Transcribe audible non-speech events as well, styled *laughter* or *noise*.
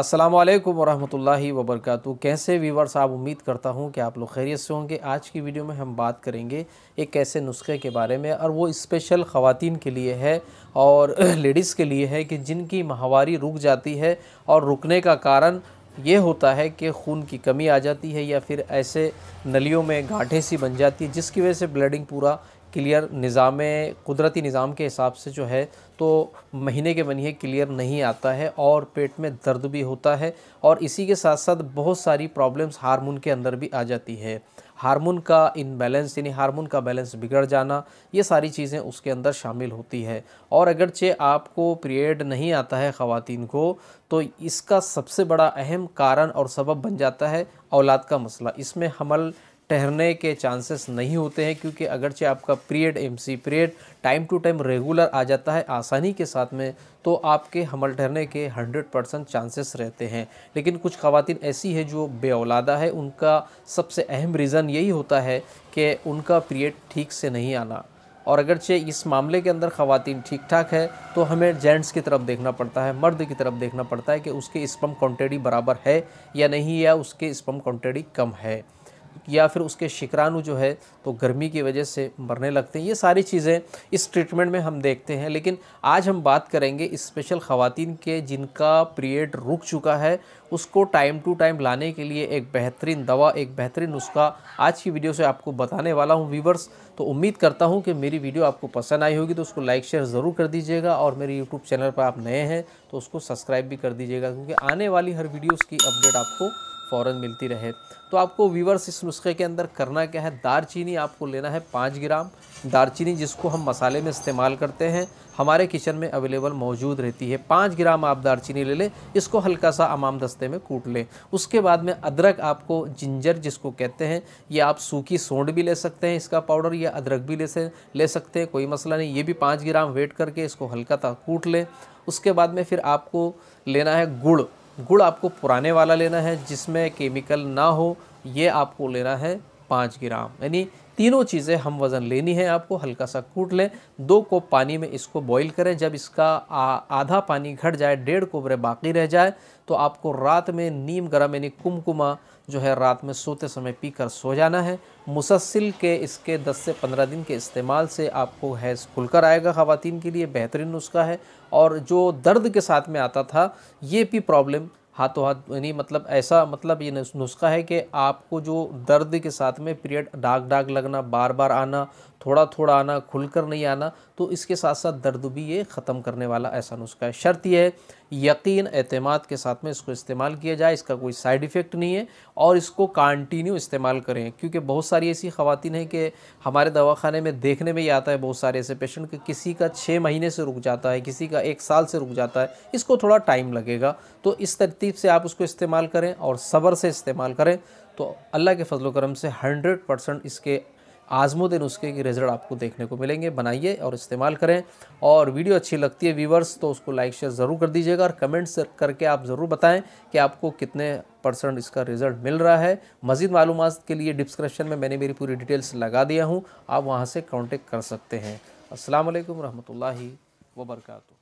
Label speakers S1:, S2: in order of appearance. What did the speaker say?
S1: अस्सलाम वालेकुम वरहमतुल्लाहि वबरकatuh कैसे वीवर्स आप उम्मीद करता हूँ कि आप लोग खैरियत से होंगे आज की वीडियो में हम बात करेंगे एक ऐसे नुस्खे के बारे में और वो स्पेशल ख़वातीन के लिए है और लेडीज़ *clears throat* के लिए है कि जिनकी माहवारी रुक जाती है और रुकने का कारण ये होता है कि खून की कमी आ जाती है या फिर ऐसे नलियों में गांठें सी बन जाती है जिसकी वजह से ब्लडिंग पूरा क्लियर निज़ाम कुदरती निज़ाम के हिसाब से जो है तो महीने के महीने क्लियर नहीं आता है और पेट में दर्द भी होता है और इसी के साथ साथ बहुत सारी प्रॉब्लम्स हार्मोन के अंदर भी आ जाती है हार्मोन का इनबैलेंस यानी हार्मोन का बैलेंस बिगड़ जाना ये सारी चीज़ें उसके अंदर शामिल होती है और अगरचे आपको पीरियड नहीं आता है ख़वान को तो इसका सबसे बड़ा अहम कारण और सबब बन जाता है औलाद का मसला इसमें हमल ठहरने के चांसेस नहीं होते हैं क्योंकि अगरचे आपका period MC period time to time regular आ जाता है आसानी के साथ में तो आपके हमल ठहरने के 100 परसेंट चांसेस रहते हैं लेकिन कुछ खातन ऐसी हैं जो औलादा है उनका सबसे अहम रीज़न यही होता है कि उनका पीरियड ठीक से नहीं आना और अगरचे इस मामले के अंदर ख़वान ठीक ठाक है तो हमें जेंट्स की तरफ देखना पड़ता है मर्द की तरफ देखना पड़ता है कि उसके स्पम क्वान्टिटी बराबर है या नहीं या उसके स्पम क्वान्टिटी कम है या फिर उसके शिक्राणु जो है तो गर्मी की वजह से मरने लगते हैं ये सारी चीज़ें इस ट्रीटमेंट में हम देखते हैं लेकिन आज हम बात करेंगे स्पेशल ख़वान के जिनका पीरियड रुक चुका है उसको टाइम टू टाइम लाने के लिए एक बेहतरीन दवा एक बेहतरीन नुस्खा आज की वीडियो से आपको बताने वाला हूँ व्यूवर्स तो उम्मीद करता हूँ कि मेरी वीडियो आपको पसंद आई होगी तो उसको लाइक शेयर ज़रूर कर दीजिएगा और मेरे यूट्यूब चैनल पर आप नए हैं तो उसको सब्सक्राइब भी कर दीजिएगा क्योंकि आने वाली हर वीडियो उसकी अपडेट आपको फ़ौर मिलती रहे तो आपको वीवर्स इस नुस्खे के अंदर करना क्या है दारचीनी आपको लेना है पाँच ग्राम दारचीनी जिसको हम मसाले में इस्तेमाल करते हैं हमारे किचन में अवेलेबल मौजूद रहती है पाँच ग्राम आप दारचीनी ले लें इसको हल्का सा अमाम दस्ते में कूट लें उसके बाद में अदरक आपको जिंजर जिसको कहते हैं ये आप सूखी सोंड भी ले सकते हैं इसका पाउडर या अदरक भी ले से ले सकते हैं कोई मसला नहीं ये भी पाँच ग्राम वेट करके इसको हल्का सा कूट लें उसके बाद में फिर आपको लेना है गुड़ गुड़ आपको पुराने वाला लेना है जिसमें केमिकल ना हो ये आपको लेना है पाँच ग्राम यानी तीनों चीज़ें हम वज़न लेनी है आपको हल्का सा कूट लें दो कोप पानी में इसको बॉईल करें जब इसका आ, आधा पानी घट जाए डेढ़ कोबरे बाकी रह जाए तो आपको रात में नीम गर्म यानी कुमकुमा जो है रात में सोते समय पी कर सो जाना है मुसलसिल के इसके 10 से 15 दिन के इस्तेमाल से आपको हैज़ खुलकर आएगा ख़वातीन के लिए बेहतरीन नुस्खा है और जो दर्द के साथ में आता था ये भी प्रॉब्लम हाथों हाथ यानी मतलब ऐसा मतलब ये नुस्खा है कि आपको जो दर्द के साथ में पीरियड डाग डाग लगना बार बार आना थोड़ा थोड़ा आना खुलकर नहीं आना तो इसके साथ साथ दर्द भी ये ख़त्म करने वाला ऐसा नुस्खा है शर्त यह है यकीन अतमाद के साथ में इसको इस्तेमाल किया जाए इसका कोई साइड इफ़ेक्ट नहीं है और इसको कंटिन्यू इस्तेमाल करें क्योंकि बहुत सारी ऐसी खवतिन हैं कि हमारे दवाखाने में देखने में ही आता है बहुत सारे ऐसे पेशेंट कि किसी का छः महीने से रुक जाता है किसी का एक साल से रुक जाता है इसको थोड़ा टाइम लगेगा तो इस तरह तरतीब से आप उसको इस्तेमाल करें और सब्र से इस्तेमाल करें तो अल्लाह के फजल करम से हंड्रेड परसेंट इसके आजमुद नुस्खे के रिज़ल्ट आपको देखने को मिलेंगे बनाइए और इस्तेमाल करें और वीडियो अच्छी लगती है व्यूवर्स तो उसको लाइक शेयर ज़रूर कर दीजिएगा और कमेंट्स करके आप ज़रूर बताएं कि आपको कितने परसेंट इसका रिज़ल्ट मिल रहा है मज़ीद मालूम के लिए डिस्क्रिप्शन में मैंने मेरी पूरी डिटेल्स लगा दिया हूँ आप वहाँ से कॉन्टेक्ट कर सकते हैं असल वरहमल वबरकू